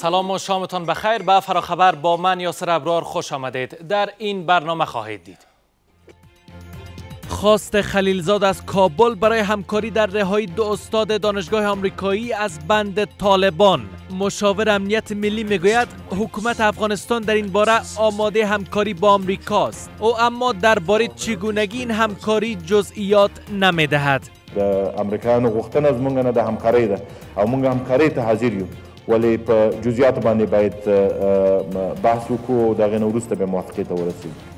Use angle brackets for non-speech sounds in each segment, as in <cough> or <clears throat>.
سلام و شامتان بخیر به فراخبر با من یاسر ابرار خوش آمدید در این برنامه خواهید دید خواست خلیلزاد از کابل برای همکاری در رهایی دو استاد دانشگاه آمریکایی از بند طالبان مشاور امنیت ملی میگوید حکومت افغانستان در این باره آماده همکاری با آمریکاست او اما درباره چگونگی این همکاری جزئیات نمیدهد د امریکایانو غوښتنه زموږ نه د همکاری ده او موږ همکاری ته حاضر یو ولی په جزئیات باندې باید بحث وکړو او د نه وروسته به موافقې ته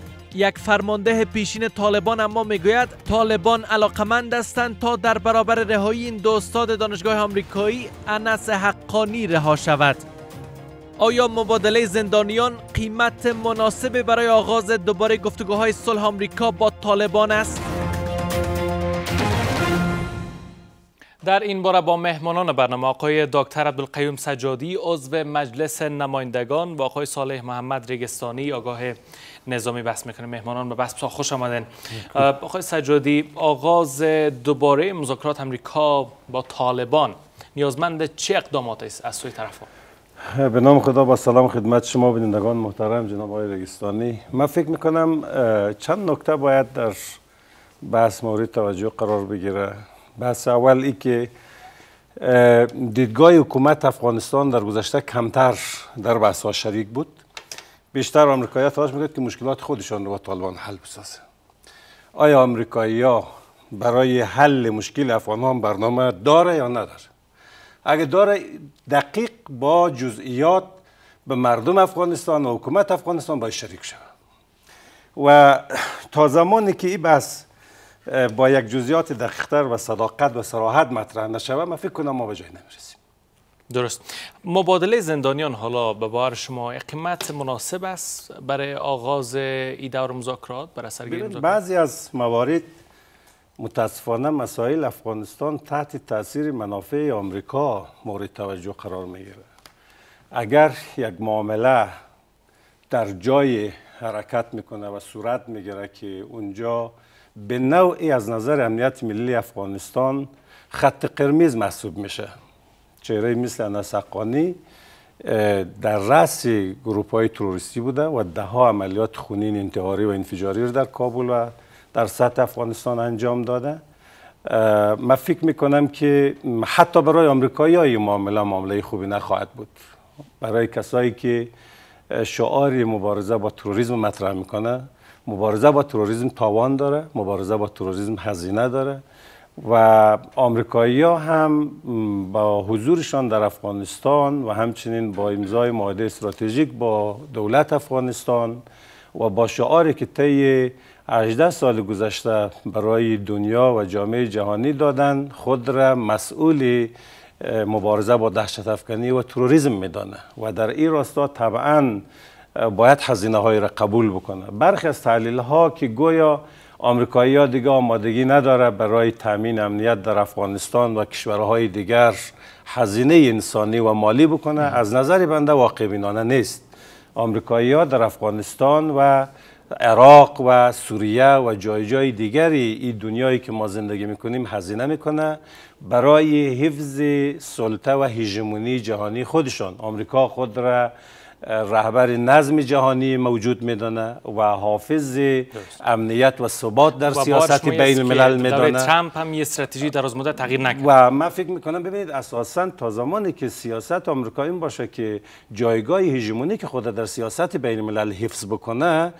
یک فرمانده پیشین طالبان اما میگوید طالبان علاقمند هستند تا در برابر رهایی این دو استاد دانشگاه آمریکایی انس حقانی رها شود آیا مبادله زندانیان قیمت مناسب برای آغاز دوباره گفتگوهای صلح آمریکا با طالبان است در این باره با مهمانان برنامه آقای دکتر عبدالقیوم سجادی عضو مجلس نمایندگان و آقای صالح محمد رگستانی آگاه نظامی بحث میکنه مهمانان به بحث خوش آمدن آقای سجادی آغاز دوباره مذاکرات امریکا با طالبان نیازمند چه اقدامات است از سوی ها؟ به نام خدا با سلام خدمت شما بینندگان محترم جناب آقای رگستانی من فکر میکنم چند نکته باید در بحث مورد توجه قرار بگیره بس اول ای که دیدگاه حکومت افغانستان در گذشته کمتر در بحث شریک بود بیشتر آمریکایی‌ها تلاش می‌کرد که مشکلات خودشان رو با طالبان حل بسازه آیا آمریکایی‌ها برای حل مشکل افغانان برنامه داره یا نداره اگه داره دقیق با جزئیات به مردم افغانستان و حکومت افغانستان باید شریک شود و تا زمانی که این بحث با یک جزئیات دقیقتر و صداقت و سراحت مطرح نشوه ما فکر کنم ما به جای نمیرسیم درست مبادله زندانیان حالا به بار شما قیمت مناسب است برای آغاز ای دور مذاکرات برای سرگیری مذاکرات بعضی از موارد متاسفانه مسائل افغانستان تحت تاثیر منافع آمریکا مورد توجه قرار میگیره اگر یک معامله در جای حرکت میکنه و صورت میگیره که اونجا به نوعی از نظر امنیت ملی افغانستان خط قرمز محسوب میشه چهره مثل نسقانی در رأس گروپ های تروریستی بوده و ده ها عملیات خونین انتحاری و انفجاری رو در کابل و در سطح افغانستان انجام داده من فکر میکنم که حتی برای آمریکایی های معامله معامله خوبی نخواهد بود برای کسایی که شعار مبارزه با تروریسم مطرح میکنه مبارزه با تروریسم تاوان داره مبارزه با تروریسم هزینه داره و آمریکایی ها هم با حضورشان در افغانستان و همچنین با امضای معاهده استراتژیک با دولت افغانستان و با شعاری که طی 18 سال گذشته برای دنیا و جامعه جهانی دادن خود را مسئول مبارزه با دهشت افغانی و تروریسم میدانه و در این راستا طبعا باید حزینه های را قبول بکنه برخی از تحلیل ها که گویا آمریکایی ها دیگه آمادگی نداره برای تامین امنیت در افغانستان و کشورهای دیگر حزینه انسانی و مالی بکنه از نظر بنده واقع بینانه نیست آمریکایی ها در افغانستان و عراق و سوریه و جای جای دیگری این دنیایی که ما زندگی میکنیم هزینه میکنه برای حفظ سلطه و هژمونی جهانی خودشان آمریکا خود را رهبر نظم جهانی موجود میدانه و حافظ امنیت و ثبات در و سیاست بین الملل میدانه هم یه استراتژی از مدت تغییر نکرد و من فکر میکنم ببینید اساسا تا زمانی که سیاست آمریکا این باشه که جایگاه هژمونی که خود در سیاست بین الملل حفظ بکنه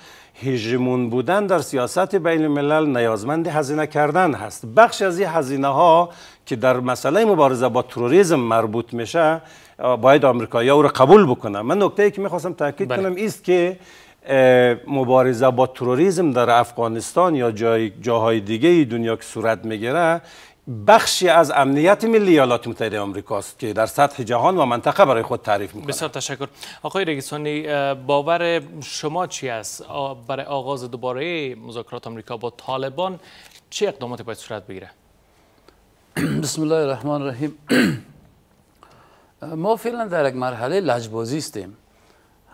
هژمون بودن در سیاست بین الملل نیازمند هزینه کردن هست بخش از این هزینه ها که در مسئله مبارزه با تروریسم مربوط میشه باید آمریکایی‌ها او را قبول بکنه من نکته ای که میخواستم تاکید بله. کنم است که مبارزه با تروریسم در افغانستان یا جای جاهای دیگه دنیا که صورت میگیره بخشی از امنیت ملی ایالات متحده آمریکا که در سطح جهان و منطقه برای خود تعریف میکنه بسیار تشکر آقای رگیسانی باور شما چی است برای آغاز دوباره مذاکرات آمریکا با طالبان چه اقداماتی باید صورت بگیره <clears throat> بسم الله الرحمن الرحیم <clears throat> ما فعلا در یک مرحله لجبازی استیم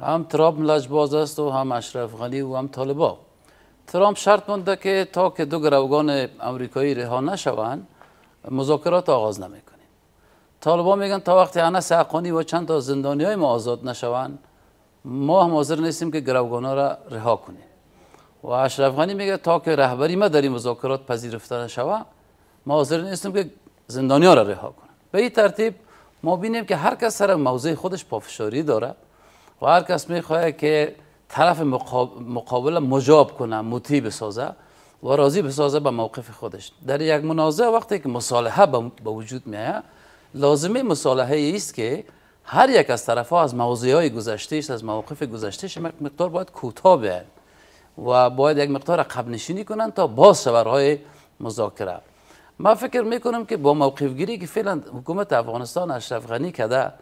هم ترامپ لجباز است و هم اشرف غنی و هم طالبا ترامپ شرط مونده که تا که دو گروگان امریکایی رها نشوند مذاکرات آغاز نمیکنیم طالبا میگن تا وقتی انس حقانی و چند تا زندانی های ما آزاد نشوند ما هم حاضر نیستیم که گروگان ها را رها کنیم و اشرف غنی میگه تا که رهبری ما در این مذاکرات پذیرفته نشوند، ما حاضر نیستیم که زندانیا را رها کنیم به این ترتیب ما بینیم که هر کس سر موضع خودش پافشاری داره و هر کس میخواه که طرف مقابل مجاب کنه مطیع بسازه و راضی بسازه به موقف خودش در یک منازعه وقتی که مصالحه به وجود میایه لازمه مصالحه است که هر یک از طرف ها از موضوع های گذشتهش از مواقف گذشتهش مقدار باید کوتاه بیاد و باید یک مقدار عقب نشینی کنند تا باز سبرهای مذاکره ما فکر میکنم که با موقفگیری که فعلا حکومت افغانستان اشرف غنی کرده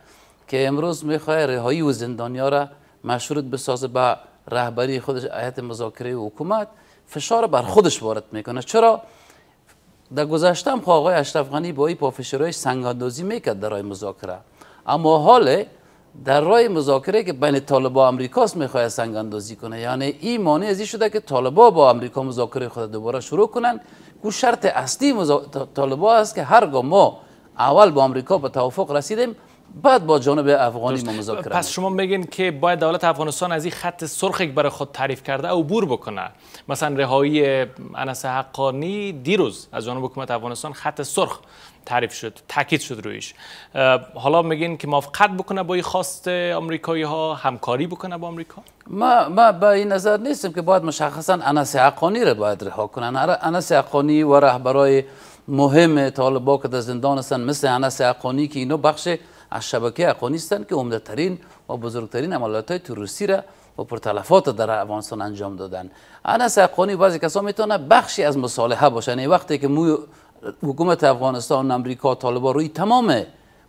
که امروز میخواه رهایی و زندانیا را مشروط بسازه به رهبری خودش آیت مذاکره و حکومت فشار بر خودش وارد میکنه چرا در گذشته هم خب آقای اشرف غنی با این سنگ سنگاندازی میکرد در راه مذاکره اما حال در راه مذاکره که بین طالبا آمریکاست میخواد سنگ اندازی کنه یعنی این مانع از شده که طالبان با آمریکا مذاکره خود دوباره شروع کنن او شرط اصلی طالبا است که هرگاه ما اول با آمریکا به توافق رسیدیم بعد با جانب افغانی ما مذاکره پس شما میگین که باید دولت افغانستان از این خط سرخ که برای خود تعریف کرده او بور بکنه مثلا رهایی انس حقانی دیروز از جانب حکومت افغانستان خط سرخ تعریف شد تاکید شد رویش حالا میگین که موافقت بکنه با خواست آمریکایی ها همکاری بکنه با آمریکا ما ما به این نظر نیستم که باید مشخصا انس حقانی را باید رها کنن انس حقانی و رهبرای مهم طالبان که در زندان هستند مثل انس حقانی که اینو بخش از شبکه حقانی که عمده ترین و بزرگترین عملیات های تروریستی را و پرتلفات در افغانستان انجام دادن انس حقانی بعضی کسا میتونه بخشی از مصالحه باشه یعنی وقتی که مو حکومت افغانستان امریکا طالبا روی تمام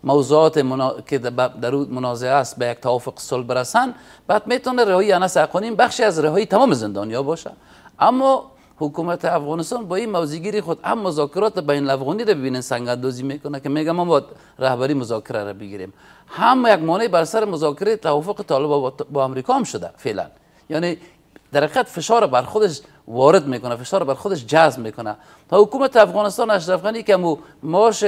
موضوعات منا... که در منازعه است به یک توافق صلح برسن بعد میتونه رهایی انس اقانیم بخشی از رهایی تمام زندانیا باشه اما حکومت افغانستان با این موزیگیری خود هم مذاکرات بین افغانی رو ببینن سنگ اندازی میکنه که میگم ما باید رهبری مذاکره را بگیریم هم یک مانع بر سر مذاکره توافق طالبان با, امریکا هم شده فعلا یعنی در فشار بر خودش وارد میکنه فشار بر خودش جذب میکنه تا حکومت افغانستان اشرف غنی که مو ماش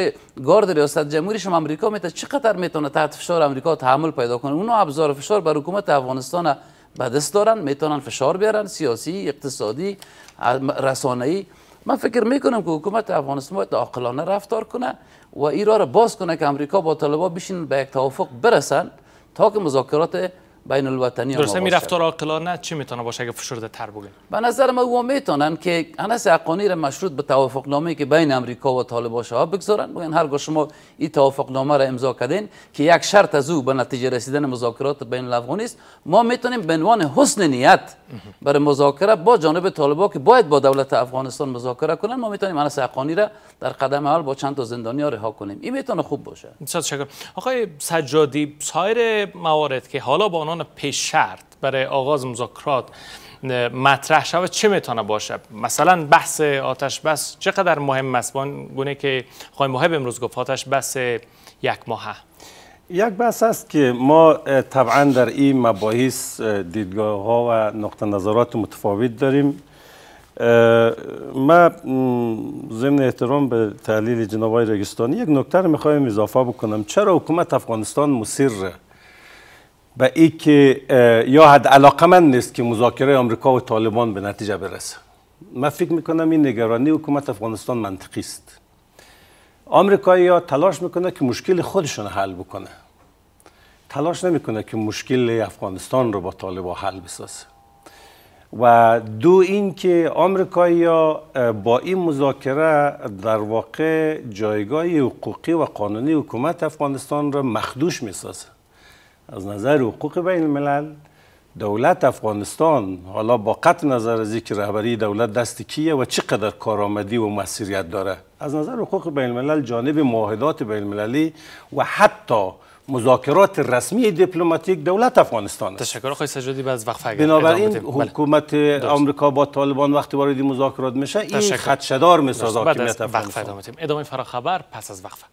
گارد ریاست جمهوری شما امریکا میته چقدر میتونه تحت فشار امریکا تحمل پیدا کنه اونو ابزار فشار بر حکومت افغانستان به دست دارن میتونن فشار بیارن سیاسی اقتصادی رسانه‌ای من فکر میکنم که حکومت افغانستان باید عاقلانه رفتار کنه و ایران را باز کنه که امریکا با طالبان بشین به یک توافق برسن تا که مذاکرات بین الوطنی درسته این رفتار نه چی میتونه باشه اگه فشرده تر بگن؟ به نظر ما او میتونن که انس حقانی را مشروط به توافق نامه که بین امریکا و طالب ها بگذارن بگن هرگاه شما این توافق نامه را امضا کردین که یک شرط از او به نتیجه رسیدن مذاکرات بین الافغانیست ما میتونیم به عنوان حسن نیت برای مذاکره با جانب طالبا که باید با دولت افغانستان مذاکره کنن ما میتونیم انس حقانی را در قدم اول با چند تا زندانی رها کنیم این میتونه خوب باشه آقای سجادی سایر موارد که حالا با عنوان پیش شرط برای آغاز مذاکرات مطرح شود چه میتونه باشه مثلا بحث آتش بس چقدر مهم است گونه که خواهی محب امروز گفت آتش بس یک ماه یک بحث است که ما طبعا در این مباحث دیدگاه ها و نقطه نظرات متفاوت داریم ما ضمن احترام به تحلیل جناب رگستانی یک نکته میخوایم اضافه بکنم چرا حکومت افغانستان مصیر به ای که یا حد علاقه من نیست که مذاکره آمریکا و طالبان به نتیجه برسه من فکر میکنم این نگرانی حکومت افغانستان منطقی است آمریکایی ها تلاش میکنه که مشکل خودشون حل بکنه تلاش نمیکنه که مشکل افغانستان رو با طالبان حل بسازه و دو این که آمریکایی ها با این مذاکره در واقع جایگاه حقوقی و قانونی حکومت افغانستان را مخدوش میسازه از نظر حقوق بین الملل دولت افغانستان حالا با قطع نظر از اینکه رهبری دولت دست کیه و چقدر کارآمدی و مسیریت داره از نظر حقوق بین الملل جانب معاهدات بین المللی و حتی مذاکرات رسمی دیپلماتیک دولت افغانستان است تشکر آقای سجادی وقف وقت بنابراین بله. حکومت بله. آمریکا با طالبان وقتی وارد مذاکرات میشه این خدشدار میسازه حکومت افغانستان ادامه فراخبر پس از وقفه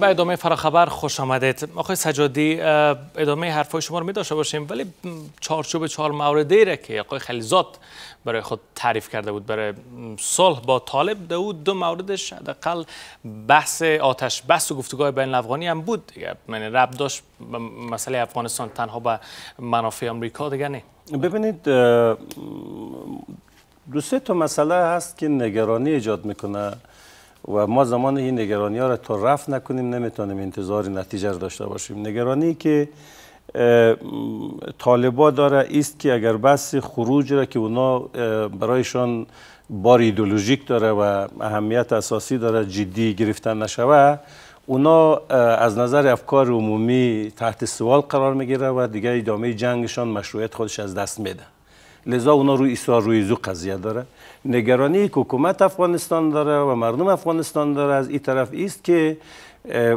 به ادامه فراخبر خوش آمدید آقای سجادی ادامه حرفای شما رو می داشته باشیم ولی چارچوب چهار موردی را که آقای خلیزاد برای خود تعریف کرده بود برای صلح با طالب دو دو موردش حداقل بحث آتش بس و گفتگاه بین افغانی هم بود یعنی رب داشت مسئله افغانستان تنها به منافع آمریکا دیگه نه ببینید دو سه تا مسئله هست که نگرانی ایجاد میکنه و ما زمان این نگرانی ها را تا رفت نکنیم نمیتونیم انتظار نتیجه را داشته باشیم نگرانی که طالبا داره است که اگر بس خروج را که اونا برایشان بار ایدولوژیک داره و اهمیت اساسی داره جدی گرفتن نشوه اونا از نظر افکار عمومی تحت سوال قرار میگیره و دیگه ادامه جنگشان مشروعیت خودش از دست میده لذا اونا روی ایسا روی زو قضیه داره نگرانی حکومت افغانستان داره و مردم افغانستان داره از این طرف است که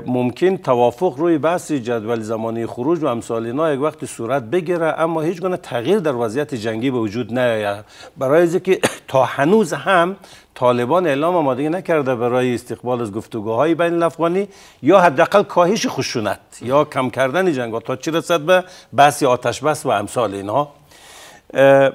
ممکن توافق روی بحث جدول زمانی خروج و امثال اینا یک وقت صورت بگیره اما هیچ گونه تغییر در وضعیت جنگی به وجود نیاید برای اینکه <clears throat> تا هنوز هم طالبان اعلام آمادگی نکرده برای استقبال از گفتگوهای بین الافغانی یا حداقل کاهش خشونت یا کم کردن جنگ تا چی رسد به بحث آتش بس و امثال اینها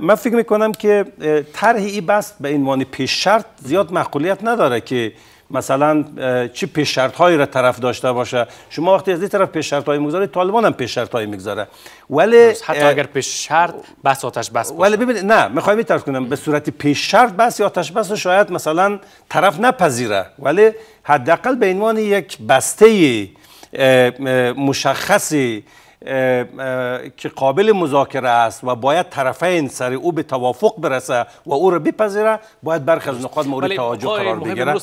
من فکر میکنم که طرح ای بست به عنوان پیش شرط زیاد معقولیت نداره که مثلا چه پیش شرط هایی را طرف داشته باشه شما وقتی از این طرف پیش شرط هایی میگذاره طالبان هم پیش شرط هایی میگذاره ولی حتی اگر پیش شرط بس آتش بس باشه. ولی ببینید نه میخوام این کنم به صورت پیش شرط بس یا آتش بس شاید مثلا طرف نپذیره ولی حداقل به عنوان یک بسته مشخصی که قابل مذاکره است و باید طرفین سر او به توافق برسه و او را بپذیره باید برخی از نقاط مورد توجه قرار بگیره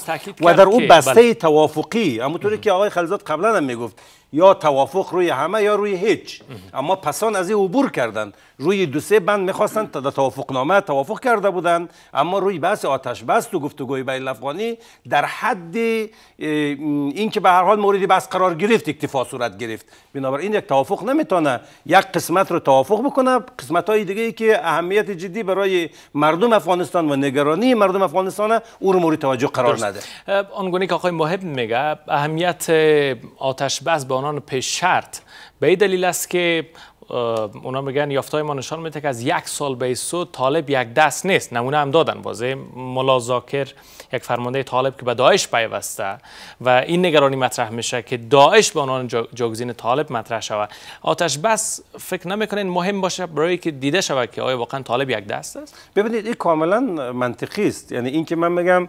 و در اون بسته بله. توافقی همونطوری که آقای خلزاد قبلا هم میگفت یا توافق روی همه یا روی هیچ اما پسان از این عبور کردند روی دو سه بند میخواستند تا توافق نامه توافق کرده بودند اما روی بحث آتش بس تو گفتگوی بین افغانی در حد اینکه به هر حال مورد بحث قرار گرفت اکتفا صورت گرفت بنابراین یک توافق نمیتونه یک قسمت رو توافق بکنه قسمت های دیگه که اهمیت جدی برای مردم افغانستان و نگرانی مردم افغانستان او رو مورد توجه قرار نده که آقای محب میگه اهمیت آتش بس آنو پیش شرط به این دلیل است که اونا میگن های ما نشان میده که از یک سال به سو طالب یک دست نیست نمونه هم دادن بازه ملا زاکر یک فرمانده طالب که به داعش پیوسته و این نگرانی مطرح میشه که داعش به عنوان جاگزین طالب مطرح شود آتش بس فکر نمیکنین مهم باشه برای که دیده شود که آیا واقعا طالب یک دست است ببینید این کاملا منطقی است یعنی که من میگم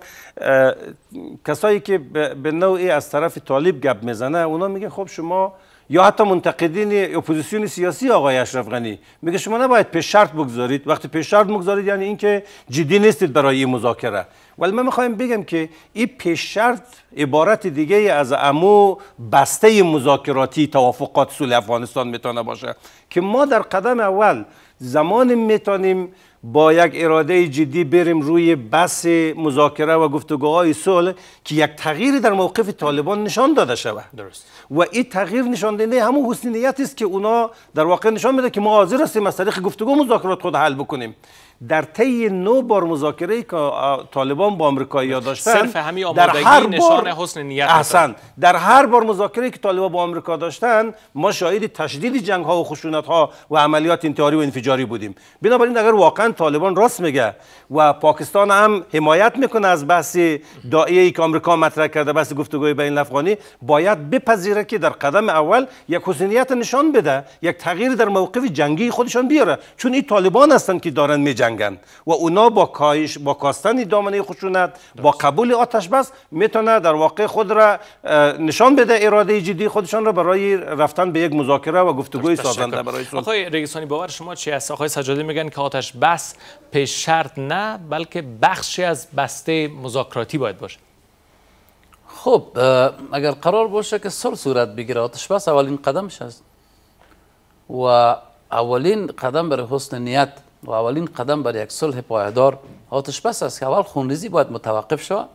کسایی که به نوعی از طرف طالب گپ میزنه اونا میگه خب شما یا حتی منتقدین اپوزیسیون سیاسی آقای اشرف غنی میگه شما نباید پیش شرط بگذارید وقتی پیش شرط بگذارید یعنی اینکه جدی نیستید برای این مذاکره ولی من میخوایم بگم که این پیش شرط عبارت دیگه از امو بسته مذاکراتی توافقات سول افغانستان میتونه باشه که ما در قدم اول زمان میتونیم با یک اراده جدی بریم روی بحث مذاکره و گفتگوهای صلح که یک تغییری در موقف طالبان نشان داده شود درست و این تغییر نشان دهنده همون حسن است که اونا در واقع نشان میده که ما حاضر هستیم از طریق گفتگو مذاکرات خود حل بکنیم در طی نو بار مذاکره که طالبان با آمریکا یاد داشتن در هر نشان حسن نیت در هر بار مذاکره که طالبان با آمریکا داشتن ما شاهد تشدید جنگ و خشونت ها و عملیات انتحاری و انفجاری بودیم بنابراین اگر واقعا طالبان راست میگه و پاکستان هم حمایت میکنه از بحث داعیه ای که آمریکا مطرح کرده بحث گفتگوی بین افغانی باید بپذیره که در قدم اول یک حسنیت نشان بده یک تغییر در موقف جنگی خودشان بیاره چون این طالبان هستند که دارن جنگ. و اونا با کاهش با کاستن دامنه خشونت با قبول آتش بس میتونه در واقع خود را نشان بده اراده جدی خودشان را برای رفتن به یک مذاکره و گفتگوی سازنده برای سن. آقای رئیسانی باور شما چی است آقای سجاده میگن که آتش بس پیش شرط نه بلکه بخشی از بسته مذاکراتی باید باشه خب اگر قرار باشه که سر صورت بگیره آتش بس اولین قدمش است و اولین قدم برای حسن نیت و اولین قدم بر یک صلح پایدار آتش بس است که اول خونریزی باید متوقف شود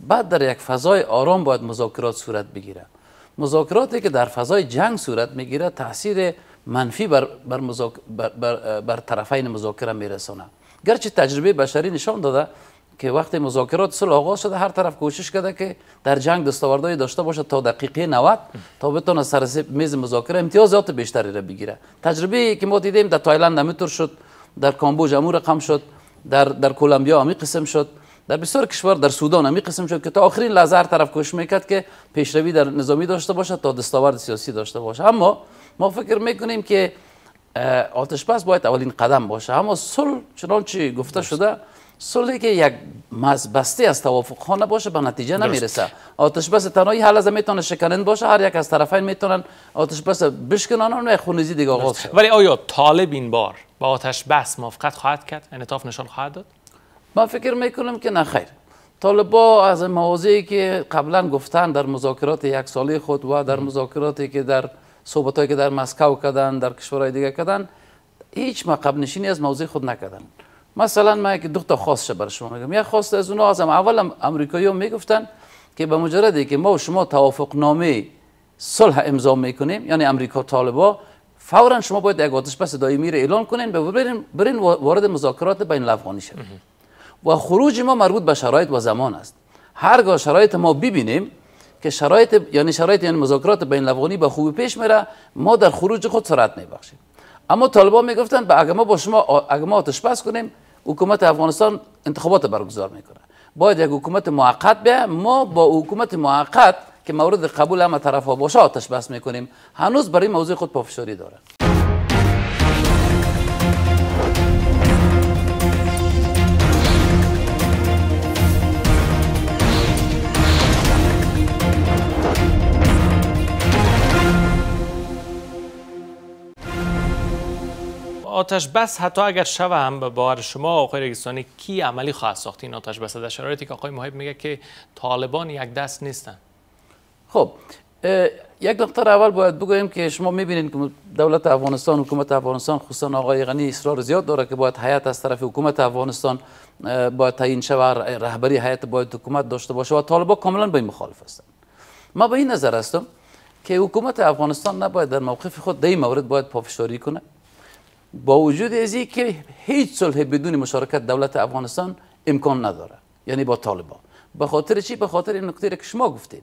بعد در یک فضای آرام باید مذاکرات صورت بگیره مذاکراتی که در فضای جنگ صورت میگیره تاثیر منفی بر, بر, بر, بر, طرفین مذاکره میرسانه گرچه تجربه بشری نشان داده که وقتی مذاکرات صلح آغاز شده هر طرف کوشش کرده که در جنگ دستاوردهای داشته باشه تا دقیقه 90 تا بتونه سر میز مذاکره امتیازات بیشتری را بگیره تجربه که ما دیدیم در تایلند همینطور شد در کامبوج امور رقم شد در در کلمبیا همی قسم شد در بسیار کشور در سودان همی قسم شد که تا آخرین لحظه هر طرف کوشش میکرد که پیشروی در نظامی داشته باشد تا دستاورد سیاسی داشته باشد اما ما فکر میکنیم که آتش بس باید اولین قدم باشه اما صلح چی گفته شده صلحی که یک مزبستی از توافق خانه باشه به نتیجه نمیرسه آتش بس تنهایی حل از میتونه شکنند باشه هر یک از طرفین میتونن آتش بس بشکنن و خونزی دیگه آغاز ولی آیا طالب این بار با آتش بس موافقت خواهد کرد انطاف نشان خواهد داد من فکر میکنم که نه خیر طالبا از مواضعی که قبلا گفتن در مذاکرات یک ساله خود و در مذاکراتی که در صحبتهایی که در مسکو کردن در کشورهای دیگه کردن هیچ مقب نشینی از موضع خود نکردن مثلا ما که دو تا شد برای شما میگم یک خواست از اونها از اول امریکایی ها میگفتن که به مجردی که ما و شما توافق نامه صلح امضا میکنیم یعنی امریکا طالبا فورا شما باید یک آتش بس دائمی را اعلان کنین و برین, برین وارد مذاکرات بین الافغانی شد و خروج ما مربوط به شرایط و زمان است هرگاه شرایط ما ببینیم که شرایط یعنی شرایط یعنی مذاکرات بین الافغانی به خوبی پیش میره ما در خروج خود سرعت میبخشیم اما طالبان میگفتن به اگه ما با شما اگه ما آتش بس کنیم حکومت افغانستان انتخابات برگزار میکنه باید یک حکومت موقت بیه ما با حکومت موقت که مورد قبول همه طرف ها باشه آتش بس میکنیم هنوز برای موضوع خود پافشاری داره آتش بس حتی اگر شوه هم به باور شما آقای رگستانی کی عملی خواهد ساخت این آتش بس در شرایطی که آقای محب میگه که طالبان یک دست نیستن خب یک نقطه اول باید بگویم که شما میبینید که دولت افغانستان حکومت افغانستان خصوصا آقای غنی اصرار زیاد داره که باید حیات از طرف حکومت افغانستان باید تعیین شود رهبری حیات باید حکومت داشته باشه و طالبان کاملا به این مخالف هستند ما به این نظر هستم که حکومت افغانستان نباید در موقف خود در این مورد باید پافشاری کنه با وجود از که هیچ صلح بدون مشارکت دولت افغانستان امکان نداره یعنی با طالبان به خاطر چی به خاطر این نکته که شما گفتید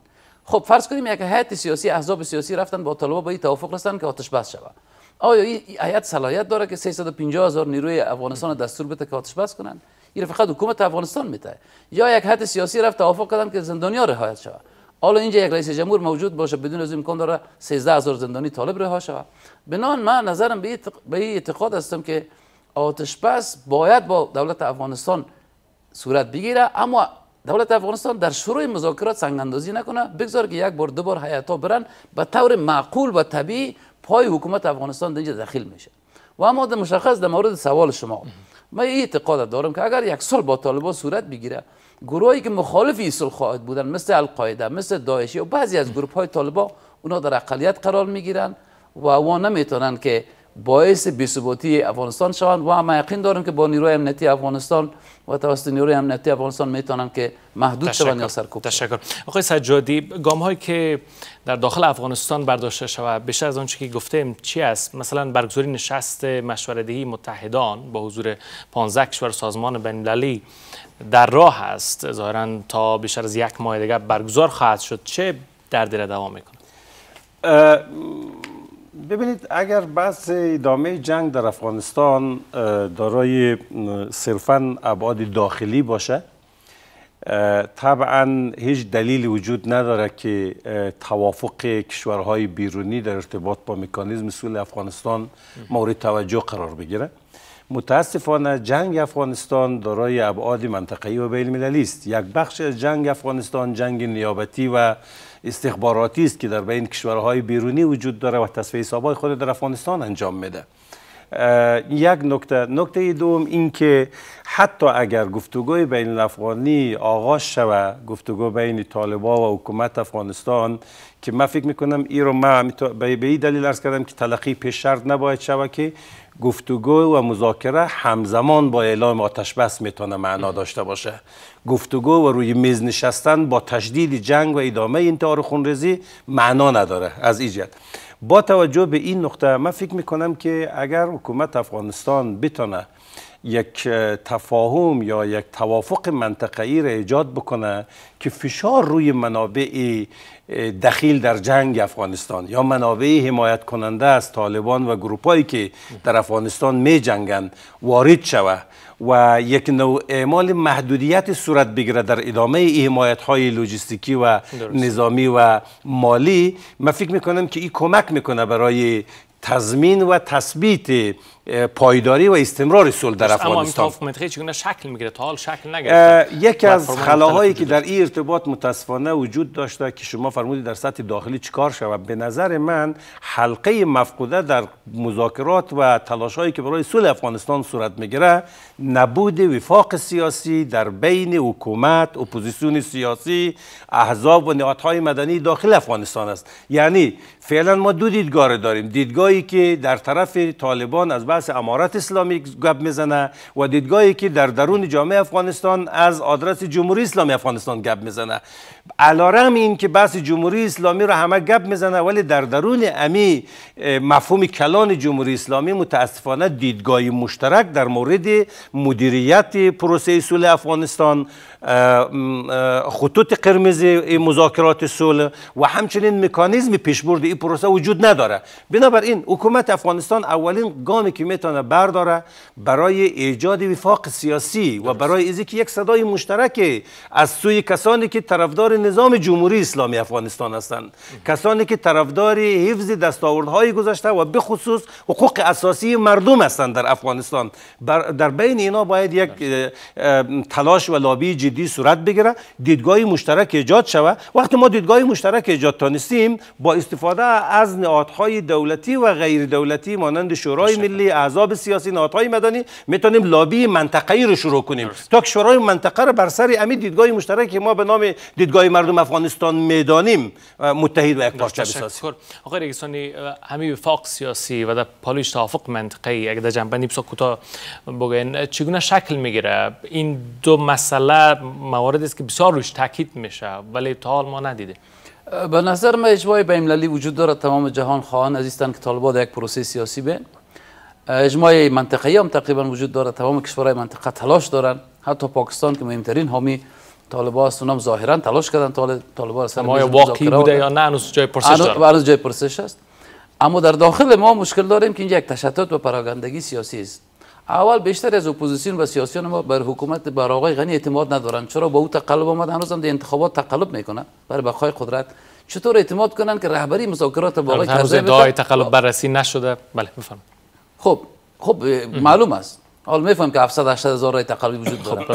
خب فرض کنیم یک هیئت سیاسی احزاب سیاسی رفتن با با این توافق رسن که آتش بس شود آیا این هیئت صلاحیت داره که 350 هزار نیروی افغانستان دستور بده که آتش بس کنن این فقط حکومت افغانستان میته یا یک هیئت سیاسی رفت توافق کردن که زندانیا رهایت شود حالا اینجا یک رئیس جمهور موجود باشه بدون از امکان داره 13 هزار زندانی طالب رها شود بنان من نظرم به این اعتقاد هستم که آتش بس باید با دولت افغانستان صورت بگیره اما دولت افغانستان در شروع مذاکرات سنگ اندازی نکنه بگذار که یک بار دو بار حیاتا برن به طور معقول و طبیعی پای حکومت افغانستان در اینجا میشه و اما در مشخص در مورد سوال شما من اعتقاد دارم که اگر یک سال با طالبان صورت بگیره گروهی که مخالف این خواهد بودن مثل القاعده مثل داعشی و بعضی از گروه های طالبان اونا در اقلیت قرار میگیرن و اونا نمیتونن که باعث بیثباتی افغانستان شوند و ما یقین داریم که با نیروی امنیتی افغانستان و توسط نیروی امنیتی افغانستان میتونن که محدود شوند یا سرکوب تشکر آقای سجادی گام هایی که در داخل افغانستان برداشته شود بیشتر از آنچه که گفتیم چی است مثلا برگزاری نشست مشوردهی متحدان با حضور 15 کشور سازمان بین در راه است ظاهرا تا بیشتر از یک ماه دیگر برگزار خواهد شد چه در دل دوام میکنه ببینید اگر بحث ادامه جنگ در افغانستان دارای صرفا ابعاد داخلی باشه طبعا هیچ دلیلی وجود نداره که توافق کشورهای بیرونی در ارتباط با مکانیزم سول افغانستان مورد توجه قرار بگیره متاسفانه جنگ افغانستان دارای ابعاد منطقه‌ای و بین است یک بخش از جنگ افغانستان جنگ نیابتی و استخباراتی است که در بین کشورهای بیرونی وجود داره و تصفیه حسابهای خود در افغانستان انجام میده یک نکته نکته دوم این که حتی اگر گفتگوی بین افغانی آغاز شود گفتگو بین طالبا و حکومت افغانستان که من فکر میکنم این رو من به این دلیل ارز کردم که تلقی پیش شرط نباید شود که گفتگو و مذاکره همزمان با اعلام آتش بس میتونه معنا داشته باشه گفتگو و روی میز نشستن با تشدید جنگ و ادامه انتحار خونریزی معنا نداره از ایجاد با توجه به این نقطه من فکر میکنم که اگر حکومت افغانستان بتونه یک تفاهم یا یک توافق منطقه‌ای را ایجاد بکنه که فشار روی منابع دخیل در جنگ افغانستان یا منابع حمایت کننده از طالبان و گروپایی که در افغانستان می جنگند وارد شود و یک نوع اعمال محدودیت صورت بگیره در ادامه ای حمایت های لوجستیکی و نظامی و مالی من فکر میکنم که این کمک میکنه برای تضمین و تثبیت پایداری و استمرار صلح در افغانستان اما چگونه شکل میگیره تا حال شکل نگرفته یکی از خلاهایی که در این ارتباط متاسفانه وجود داشته که شما فرمودید در سطح داخلی چیکار شود به نظر من حلقه مفقوده در مذاکرات و تلاشهایی که برای صلح افغانستان صورت میگیره نبود وفاق سیاسی در بین حکومت اپوزیسیون سیاسی احزاب و نهادهای مدنی داخل افغانستان است یعنی فعلا ما دو دیدگاه داریم دیدگاهی که در طرف طالبان از بعد بحث امارت اسلامی گپ میزنه و دیدگاهی که در درون جامعه افغانستان از آدرس جمهوری اسلامی افغانستان گپ میزنه علارم این که بحث جمهوری اسلامی رو همه گپ میزنه ولی در درون امی مفهوم کلان جمهوری اسلامی متاسفانه دیدگاهی مشترک در مورد مدیریت پروسه سول افغانستان خطوط قرمز مذاکرات صلح و همچنین مکانیزم پیشبرد این پروسه وجود نداره بنابراین حکومت افغانستان اولین گامی که میتونه برداره برای ایجاد وفاق سیاسی و برای ازی یک صدای مشترک از سوی کسانی که طرفدار نظام جمهوری اسلامی افغانستان هستند کسانی که طرفدار حفظ دستاوردهای گذشته و به خصوص حقوق اساسی مردم هستند در افغانستان در بین اینا باید یک تلاش و لابی جدی صورت بگیره دیدگاهی مشترک ایجاد شوه وقتی ما دیدگاه مشترک ایجاد تانستیم با استفاده از نهادهای دولتی و غیر دولتی مانند شورای ملی اعضاب سیاسی نهادهای مدنی میتونیم لابی منطقه ای رو شروع کنیم تا که شورای منطقه رو بر سر امید دیدگاه مشترک ما به نام دیدگاه مردم افغانستان میدانیم متحد و یکپارچه بسازیم خب. آقای رئیسانی همین وفاق سیاسی و در پالیش توافق منطقه‌ای اگر در جنبه نیبسا کوتاه بگوین چگونه شکل میگیره این دو مسئله موارد است که بسیار روش تاکید میشه ولی تا حال ما ندیده به نظر من اجماع بین وجود داره تمام جهان خواهان عزیزتن که طالبان یک پروسه سیاسی بین اجماع منطقی هم تقریبا وجود داره تمام کشورهای منطقه تلاش دارن حتی پاکستان که مهمترین حامی طالبا است اونم ظاهرا تلاش کردن طالبان سر ما واقعی بوده یا نه جای پرسش جای پرسش است اما در داخل ما مشکل داریم که این یک تشتت و پراگندگی سیاسی است اول بیشتر از اپوزیسیون و سیاسیان ما بر حکومت بر آقای غنی اعتماد ندارن چرا با او تقلب آمد هنوز هم انتخابات تقلب میکنه برای بقای قدرت چطور اعتماد کنن که رهبری مذاکرات با آقای کرزی ادعای تقلب بررسی نشده بله بفهم خب خب معلوم است حال میفهم که 780 هزار رای تقلبی وجود داره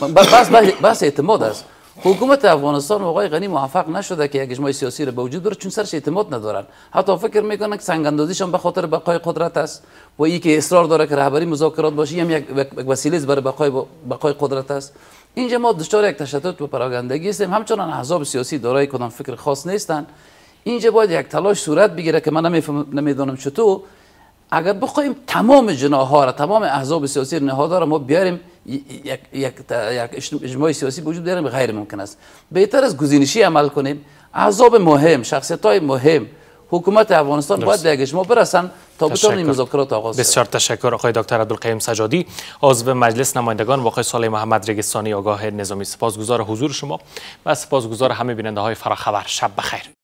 خب، بس بس اعتماد است حکومت افغانستان و آقای غنی موفق نشده که یک اجماع سیاسی را به وجود چون سرش اعتماد ندارن حتی فکر میکنن که سنگ اندازیشان به خاطر بقای قدرت است و ای که اصرار داره که رهبری مذاکرات باشه هم یک وسیله برای بقای بقای قدرت است اینجا ما دچار یک تشتت و پراگندگی هستیم همچنان احزاب سیاسی دارای کدام فکر خاص نیستند اینجا باید یک تلاش صورت بگیره که من نمیدونم چطور اگر بخوایم تمام جناح ها را تمام احزاب سیاسی نهادها را ما بیاریم یک, یک،, اجماع سیاسی وجود داریم غیر ممکن است بهتر از گزینشی عمل کنیم احزاب مهم شخصیت های مهم حکومت افغانستان باید به اجماع برسن تا بتونیم این مذاکرات آغاز بسیار تشکر آقای دکتر عبدالقیم سجادی عضو مجلس نمایندگان و آقای صالح محمد رگستانی آگاه نظامی سپاسگزار حضور شما و سپاسگزار همه بیننده های فراخبر شب بخیر